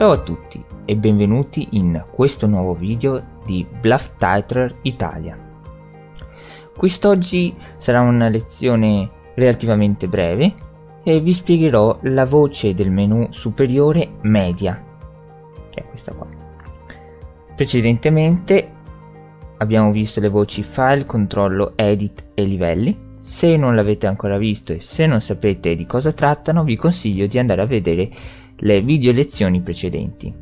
Ciao a tutti e benvenuti in questo nuovo video di Bluff Titler Italia. Quest'oggi sarà una lezione relativamente breve e vi spiegherò la voce del menu superiore media, che è questa qua. Precedentemente abbiamo visto le voci file, controllo, edit e livelli. Se non l'avete ancora visto e se non sapete di cosa trattano, vi consiglio di andare a vedere le video lezioni precedenti.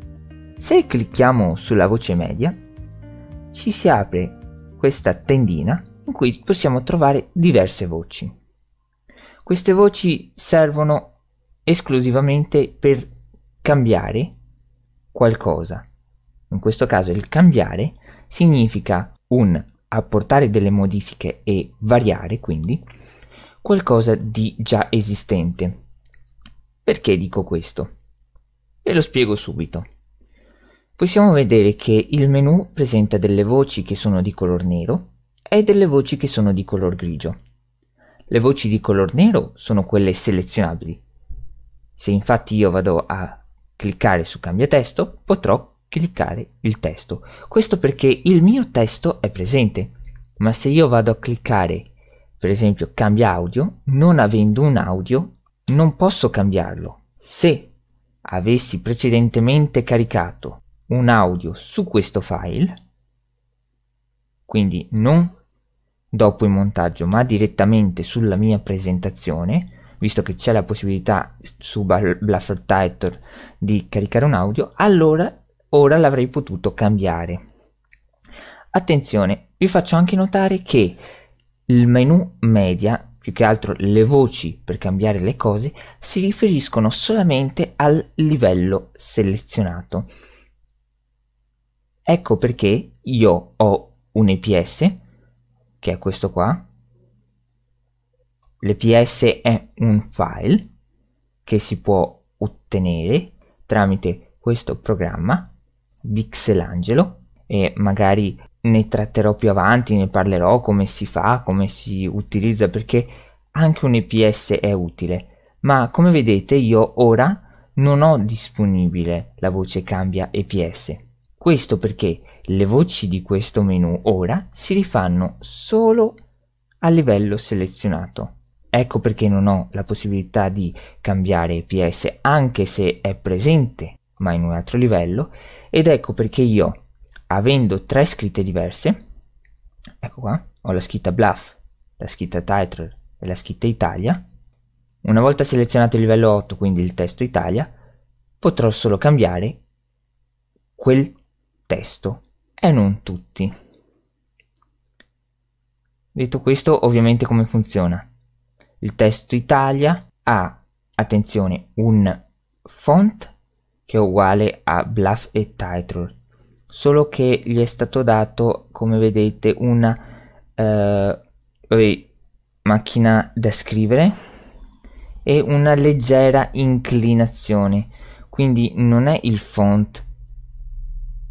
Se clicchiamo sulla voce media, ci si apre questa tendina in cui possiamo trovare diverse voci. Queste voci servono esclusivamente per cambiare qualcosa. In questo caso il cambiare significa un apportare delle modifiche e variare, quindi, qualcosa di già esistente. Perché dico questo? E lo spiego subito. Possiamo vedere che il menu presenta delle voci che sono di color nero e delle voci che sono di color grigio. Le voci di color nero sono quelle selezionabili. Se infatti io vado a cliccare su cambia testo, potrò cliccare il testo. Questo perché il mio testo è presente, ma se io vado a cliccare per esempio cambia audio, non avendo un audio non posso cambiarlo. Se avessi precedentemente caricato un audio su questo file, quindi non dopo il montaggio ma direttamente sulla mia presentazione, visto che c'è la possibilità su Buffer Title di caricare un audio, allora ora l'avrei potuto cambiare. Attenzione, vi faccio anche notare che il menu media più che altro le voci per cambiare le cose, si riferiscono solamente al livello selezionato. Ecco perché io ho un EPS, che è questo qua. L'EPS è un file che si può ottenere tramite questo programma, Pixelangelo, e magari ne tratterò più avanti, ne parlerò come si fa, come si utilizza, perché anche un EPS è utile. Ma come vedete io ora non ho disponibile la voce cambia EPS. Questo perché le voci di questo menu ora si rifanno solo a livello selezionato. Ecco perché non ho la possibilità di cambiare EPS anche se è presente ma in un altro livello ed ecco perché io avendo tre scritte diverse, ecco qua, ho la scritta Bluff, la scritta Title e la scritta Italia, una volta selezionato il livello 8, quindi il testo Italia, potrò solo cambiare quel testo e non tutti. Detto questo, ovviamente come funziona? Il testo Italia ha, attenzione, un font che è uguale a Bluff e Title solo che gli è stato dato come vedete una eh, macchina da scrivere e una leggera inclinazione quindi non è il font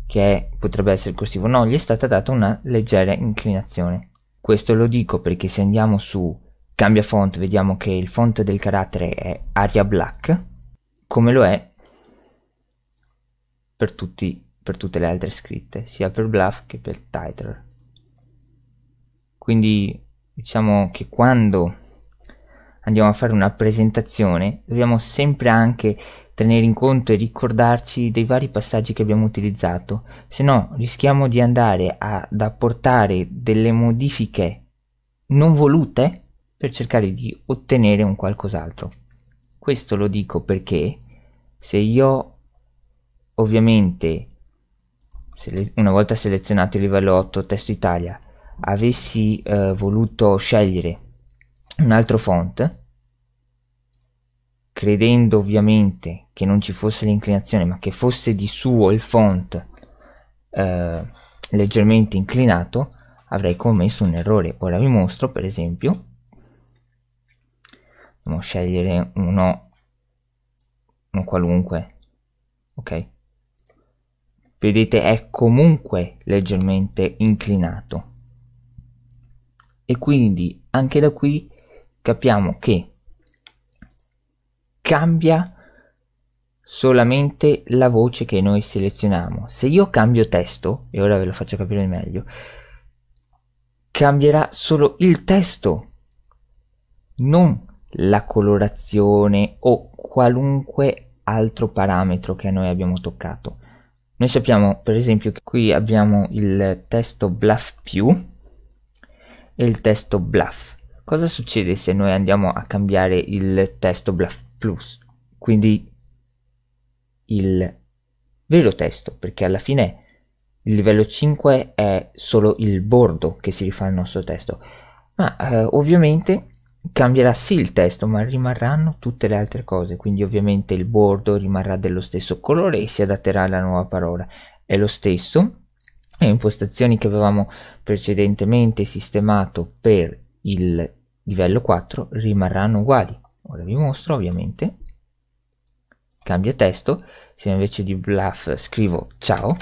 che potrebbe essere corsivo no gli è stata data una leggera inclinazione questo lo dico perché se andiamo su cambia font vediamo che il font del carattere è aria black come lo è per tutti per tutte le altre scritte, sia per bluff che per titer. Quindi diciamo che quando andiamo a fare una presentazione dobbiamo sempre anche tenere in conto e ricordarci dei vari passaggi che abbiamo utilizzato, se no rischiamo di andare ad apportare delle modifiche non volute per cercare di ottenere un qualcos'altro. Questo lo dico perché se io ovviamente una volta selezionato il livello 8 testo Italia, avessi eh, voluto scegliere un altro font, credendo ovviamente che non ci fosse l'inclinazione, ma che fosse di suo il font eh, leggermente inclinato, avrei commesso un errore. Ora vi mostro, per esempio, dobbiamo scegliere uno, uno qualunque, ok? vedete è comunque leggermente inclinato. E quindi anche da qui capiamo che cambia solamente la voce che noi selezioniamo. Se io cambio testo, e ora ve lo faccio capire meglio, cambierà solo il testo, non la colorazione o qualunque altro parametro che noi abbiamo toccato. Noi sappiamo per esempio che qui abbiamo il testo bluff più e il testo bluff. Cosa succede se noi andiamo a cambiare il testo bluff plus? Quindi il vero testo, perché alla fine il livello 5 è solo il bordo che si rifà al nostro testo. Ma eh, ovviamente cambierà sì il testo, ma rimarranno tutte le altre cose, quindi ovviamente il bordo rimarrà dello stesso colore e si adatterà alla nuova parola. È lo stesso, le impostazioni che avevamo precedentemente sistemato per il livello 4 rimarranno uguali. Ora vi mostro ovviamente, cambia testo, se invece di bluff scrivo ciao,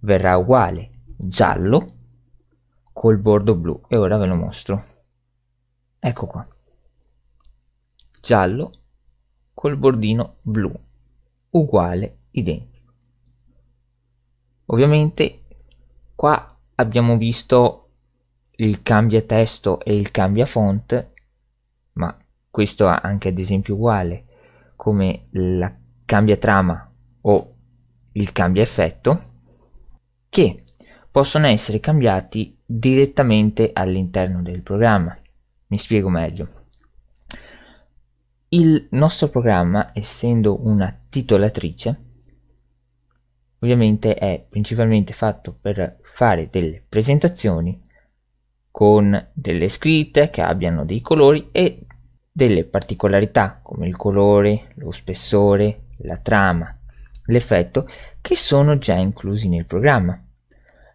verrà uguale giallo col bordo blu e ora ve lo mostro ecco qua, giallo col bordino blu, uguale, identico. Ovviamente qua abbiamo visto il cambia testo e il cambia font, ma questo è anche ad esempio uguale come la cambia trama o il cambia effetto, che possono essere cambiati direttamente all'interno del programma. Mi spiego meglio. Il nostro programma, essendo una titolatrice, ovviamente è principalmente fatto per fare delle presentazioni con delle scritte che abbiano dei colori e delle particolarità come il colore, lo spessore, la trama, l'effetto che sono già inclusi nel programma.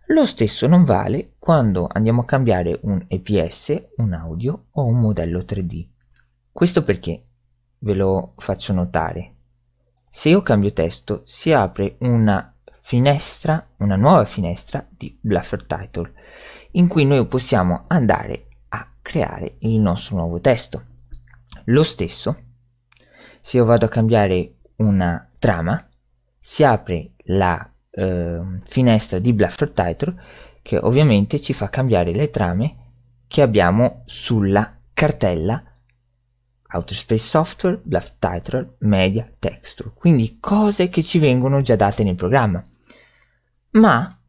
Lo stesso non vale quando andiamo a cambiare un EPS, un audio o un modello 3D. Questo perché ve lo faccio notare. Se io cambio testo si apre una finestra, una nuova finestra di Bluffer Title in cui noi possiamo andare a creare il nostro nuovo testo. Lo stesso, se io vado a cambiare una trama, si apre la eh, finestra di Bluffer Title che ovviamente ci fa cambiare le trame che abbiamo sulla cartella Outer Space Software, Bluff Title, Media, Texture, quindi cose che ci vengono già date nel programma. Ma,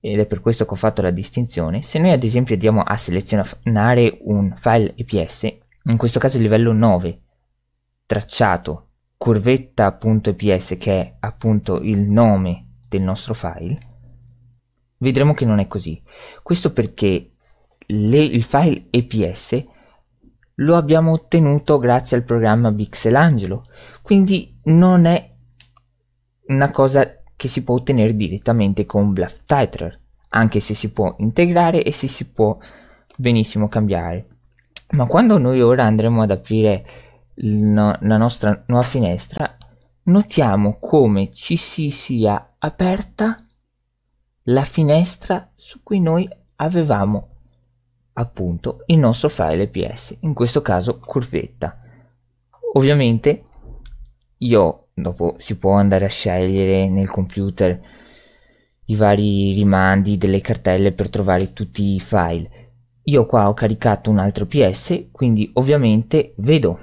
ed è per questo che ho fatto la distinzione, se noi ad esempio andiamo a selezionare un file EPS, in questo caso il livello 9, tracciato curvetta.eps che è appunto il nome del nostro file, vedremo che non è così. Questo perché le, il file EPS lo abbiamo ottenuto grazie al programma Pixelangelo, quindi non è una cosa che si può ottenere direttamente con Bluff Titler, anche se si può integrare e se si può benissimo cambiare. Ma quando noi ora andremo ad aprire la nostra nuova finestra, notiamo come ci si sia aperta la finestra su cui noi avevamo appunto il nostro file ps in questo caso curvetta ovviamente io dopo si può andare a scegliere nel computer i vari rimandi delle cartelle per trovare tutti i file io qua ho caricato un altro ps quindi ovviamente vedo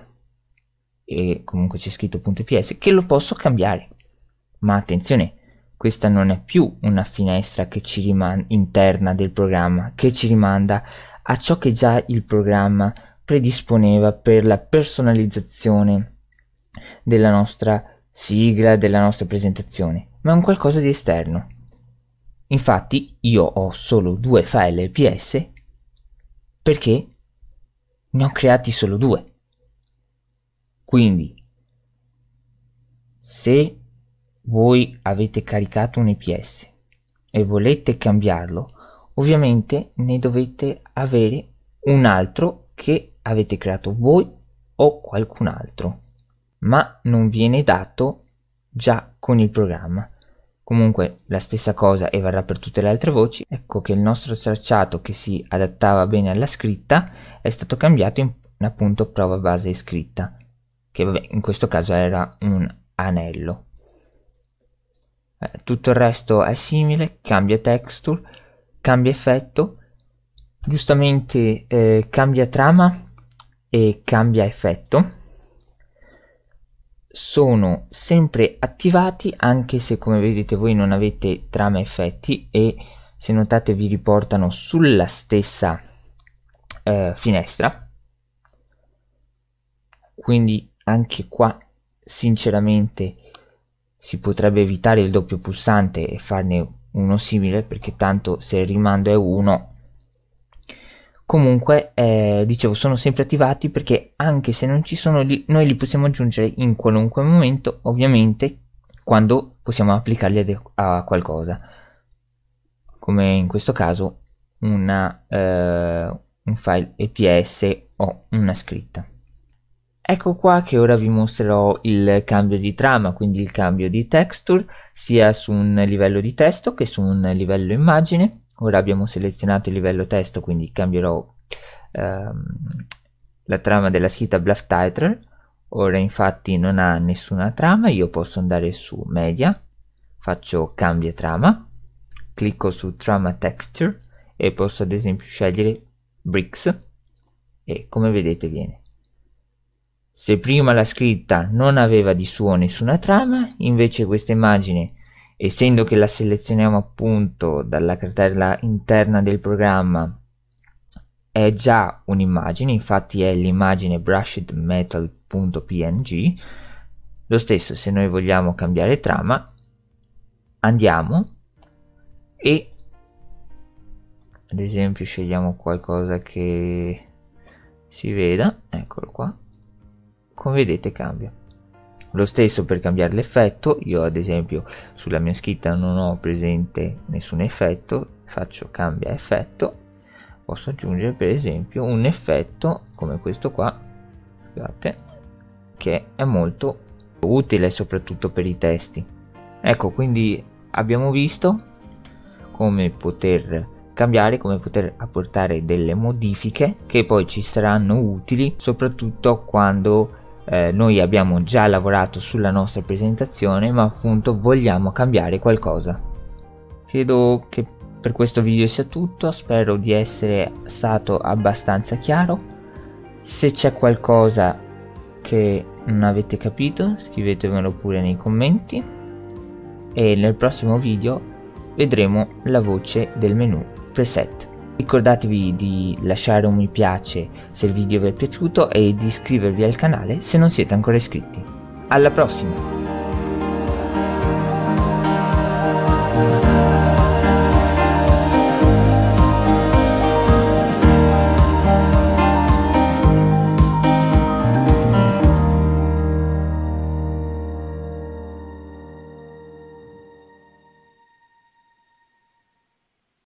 e comunque c'è scritto.ps che lo posso cambiare ma attenzione questa non è più una finestra riman- interna del programma che ci rimanda a ciò che già il programma predisponeva per la personalizzazione della nostra sigla, della nostra presentazione, ma è un qualcosa di esterno. Infatti io ho solo due file LPS perché ne ho creati solo due. Quindi, se voi avete caricato un EPS e volete cambiarlo, ovviamente ne dovete avere un altro che avete creato voi o qualcun altro, ma non viene dato già con il programma. Comunque la stessa cosa e varrà per tutte le altre voci, ecco che il nostro tracciato che si adattava bene alla scritta è stato cambiato in appunto prova base scritta, che vabbè in questo caso era un anello. Eh, tutto il resto è simile, cambia texture, cambia effetto, giustamente eh, cambia trama e cambia effetto. Sono sempre attivati anche se come vedete voi non avete trama effetti e se notate vi riportano sulla stessa eh, finestra quindi anche qua sinceramente si potrebbe evitare il doppio pulsante e farne uno simile perché tanto se il rimando è 1 comunque eh, dicevo sono sempre attivati perché anche se non ci sono li, noi li possiamo aggiungere in qualunque momento ovviamente quando possiamo applicarli a, a qualcosa come in questo caso una, eh, un file eps o una scritta Ecco qua che ora vi mostrerò il cambio di trama, quindi il cambio di texture, sia su un livello di testo che su un livello immagine. Ora abbiamo selezionato il livello testo, quindi cambierò ehm, la trama della scritta Bluff Title. Ora infatti non ha nessuna trama, io posso andare su Media, faccio Cambia trama, clicco su Trama Texture e posso ad esempio scegliere Bricks e come vedete viene. Se prima la scritta non aveva di suo nessuna trama, invece questa immagine, essendo che la selezioniamo appunto dalla cartella interna del programma, è già un'immagine, infatti è l'immagine brushedmetal.png. Lo stesso, se noi vogliamo cambiare trama, andiamo e ad esempio scegliamo qualcosa che si veda, eccolo qua come vedete cambia lo stesso per cambiare l'effetto io ad esempio sulla mia scritta non ho presente nessun effetto faccio cambia effetto posso aggiungere per esempio un effetto come questo qua scusate che è molto utile soprattutto per i testi ecco quindi abbiamo visto come poter cambiare, come poter apportare delle modifiche che poi ci saranno utili soprattutto quando eh, noi abbiamo già lavorato sulla nostra presentazione ma appunto vogliamo cambiare qualcosa. Credo che per questo video sia tutto, spero di essere stato abbastanza chiaro. Se c'è qualcosa che non avete capito scrivetemelo pure nei commenti e nel prossimo video vedremo la voce del menu preset. Ricordatevi di lasciare un mi piace se il video vi è piaciuto e di iscrivervi al canale se non siete ancora iscritti. Alla prossima!